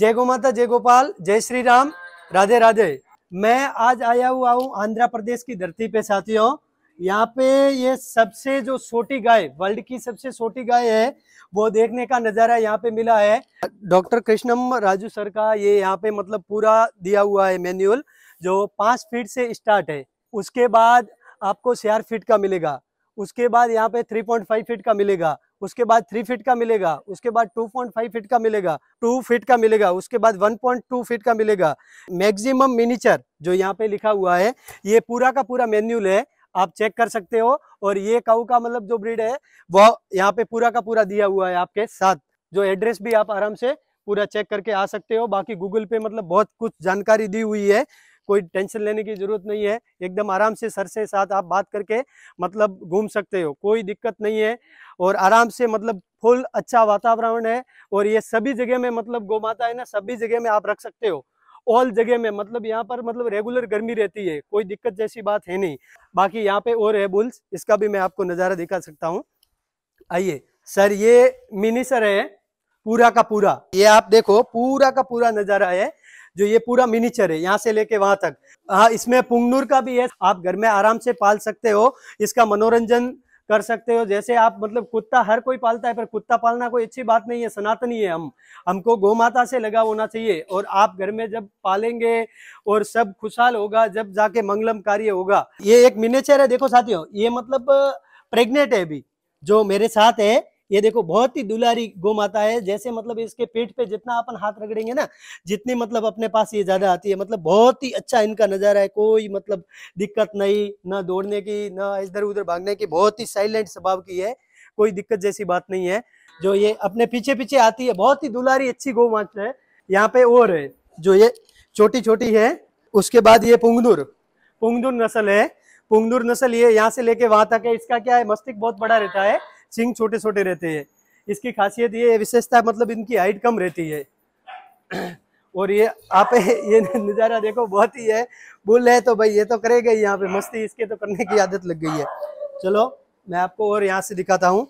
जय गो माता जय गोपाल जय श्री राम राधे राधे मैं आज आया हुआ हूँ आंध्र प्रदेश की धरती पे साथियों यहाँ पे ये सबसे जो छोटी गाय वर्ल्ड की सबसे छोटी गाय है वो देखने का नज़ारा यहाँ पे मिला है डॉक्टर कृष्णम राजू सर का ये यहाँ पे मतलब पूरा दिया हुआ है मेन्यूल जो पांच फीट से स्टार्ट है उसके बाद आपको चार फीट का मिलेगा उसके बाद यहाँ पे 3.5 फीट का मिलेगा उसके बाद थ्री फीट का मिलेगा उसके बाद 2.5 फीट का मिलेगा टू फीट का मिलेगा उसके बाद 1.2 फीट का मिलेगा मैक्सिमम मिनीचर जो यहाँ पे लिखा हुआ है ये पूरा का पूरा मेन्यूल है आप चेक कर सकते हो और ये काऊ का मतलब जो ब्रीड है वह यहाँ पे पूरा का पूरा दिया हुआ है आपके साथ जो एड्रेस भी आप आराम से पूरा चेक करके आ सकते हो बाकी गूगल पे मतलब बहुत कुछ जानकारी दी हुई है कोई टेंशन लेने की ज़रूरत नहीं है एकदम आराम से सर से साथ आप बात करके मतलब घूम सकते हो कोई दिक्कत नहीं है और आराम से मतलब फुल अच्छा वातावरण है और ये सभी जगह में मतलब गौ माता है ना सभी जगह में आप रख सकते हो ऑल जगह में मतलब यहाँ पर मतलब रेगुलर गर्मी रहती है कोई दिक्कत जैसी बात है नहीं बाकी यहाँ पे और है बुल्स इसका भी मैं आपको नज़ारा दिखा सकता हूँ आइए सर ये मिनी सर है पूरा का पूरा ये आप देखो पूरा का पूरा नज़ारा है जो ये पूरा मिनीचर है यहाँ से लेके वहां तक हाँ इसमें पुंगनूर का भी है आप घर में आराम से पाल सकते हो इसका मनोरंजन कर सकते हो जैसे आप मतलब कुत्ता हर कोई पालता है पर कुत्ता पालना कोई अच्छी बात नहीं है सनातनी है हम हमको गौ माता से लगा होना चाहिए और आप घर में जब पालेंगे और सब खुशहाल होगा जब जाके मंगलम कार्य होगा ये एक मिनेचर है देखो साथियों ये मतलब प्रेग्नेंट है अभी जो मेरे साथ है ये देखो बहुत ही दुलारी गौ माता है जैसे मतलब इसके पेट पे जितना अपन हाथ रगड़ेंगे ना जितनी मतलब अपने पास ये ज्यादा आती है मतलब बहुत ही अच्छा इनका नजारा है कोई मतलब दिक्कत नहीं ना दौड़ने की ना इधर उधर भागने की बहुत ही साइलेंट स्वभाव की है कोई दिक्कत जैसी बात नहीं है जो ये अपने पीछे पीछे आती है बहुत ही दुलारी अच्छी गौ माता है यहाँ पे और है जो ये छोटी छोटी है उसके बाद ये पुंगदुर पुंगदुर नस्ल है पुंगदुर नस्ल ये यहाँ से लेके वहां तक है इसका क्या है मस्तिष्क बहुत बड़ा रहता है सिंग छोटे छोटे रहते हैं इसकी खासियत ये विशेषता मतलब इनकी हाइट कम रहती है और ये आप ये नज़ारा देखो बहुत ही है बोल रहे तो भाई ये तो करेगा ही यहाँ पे मस्ती इसके तो करने की आदत लग गई है चलो मैं आपको और यहाँ से दिखाता हूँ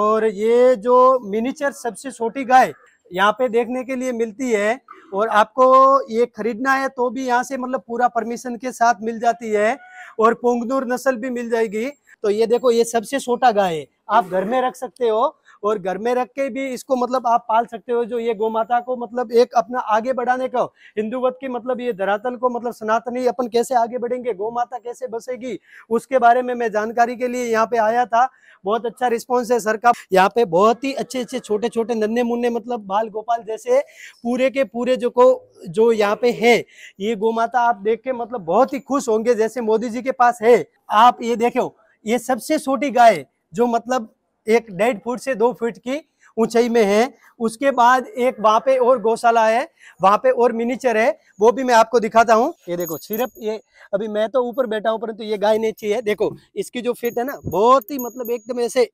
और ये जो मिनीचर सबसे छोटी गाय यहाँ पे देखने के लिए मिलती है और आपको ये खरीदना है तो भी यहाँ से मतलब पूरा परमिशन के साथ मिल जाती है और पोंगनूर नस्ल भी मिल जाएगी तो ये देखो ये सबसे छोटा गाय है आप घर में रख सकते हो और घर में रख के भी इसको मतलब आप पाल सकते हो जो ये गोमाता को मतलब एक अपना आगे बढ़ाने का हिंदुवत की मतलब ये धरातल को मतलब सनातनी अपन कैसे आगे बढ़ेंगे गोमाता कैसे बसेगी उसके बारे में मैं जानकारी के लिए यहाँ पे आया था बहुत अच्छा रिस्पॉन्स है सर का यहाँ पे बहुत ही अच्छे अच्छे छोटे छोटे नन्हे मुन्ने मतलब बाल गोपाल जैसे पूरे के पूरे जो को जो यहाँ पे है ये माता आप देख के मतलब बहुत ही खुश होंगे जैसे मोदी जी के पास है आप ये देखो ये सबसे छोटी गाय जो मतलब एक डेढ़ फुट से दो फुट की ऊंचाई में है उसके बाद एक वहाँ पे और गौशाला है वहाँ पे और मिनीचर है वो भी मैं आपको दिखाता हूँ ये देखो सिर्फ ये अभी मैं तो ऊपर बैठा हूँ परंतु तो ये गाय नीचे है देखो इसकी जो फिट है ना बहुत ही मतलब एकदम ऐसे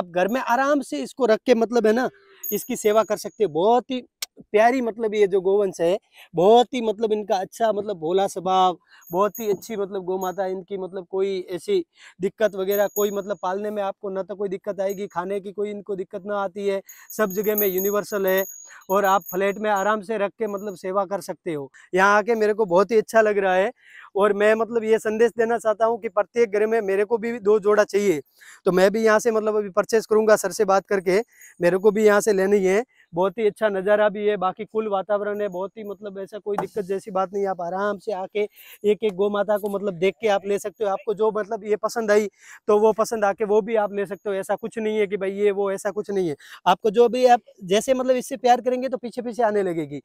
आप घर में आराम से इसको रख के मतलब है ना इसकी सेवा कर सकते हो बहुत ही प्यारी मतलब ये जो गोवंश है बहुत ही मतलब इनका अच्छा मतलब भोला स्वभाव बहुत ही अच्छी मतलब गौ माता है इनकी मतलब कोई ऐसी दिक्कत वगैरह कोई मतलब पालने में आपको ना तो कोई दिक्कत आएगी खाने की कोई इनको दिक्कत ना आती है सब जगह में यूनिवर्सल है और आप फ्लैट में आराम से रख के मतलब सेवा कर सकते हो यहाँ आके मेरे को बहुत ही अच्छा लग रहा है और मैं मतलब ये संदेश देना चाहता हूँ कि प्रत्येक घर में मेरे को भी दो जोड़ा चाहिए तो मैं भी यहाँ से मतलब अभी परचेस करूँगा सर से बात करके मेरे को भी यहाँ से लेनी है बहुत ही अच्छा नज़ारा भी है बाकी कुल वातावरण है बहुत ही मतलब ऐसा कोई दिक्कत जैसी बात नहीं आप आराम से आके एक एक गौ माता को मतलब देख के आप ले सकते हो आपको जो मतलब ये पसंद आई तो वो पसंद आके वो भी आप ले सकते हो ऐसा कुछ नहीं है कि भाई ये वो ऐसा कुछ नहीं है आपको जो भी आप जैसे मतलब इससे प्यार करेंगे तो पीछे पीछे आने लगेगी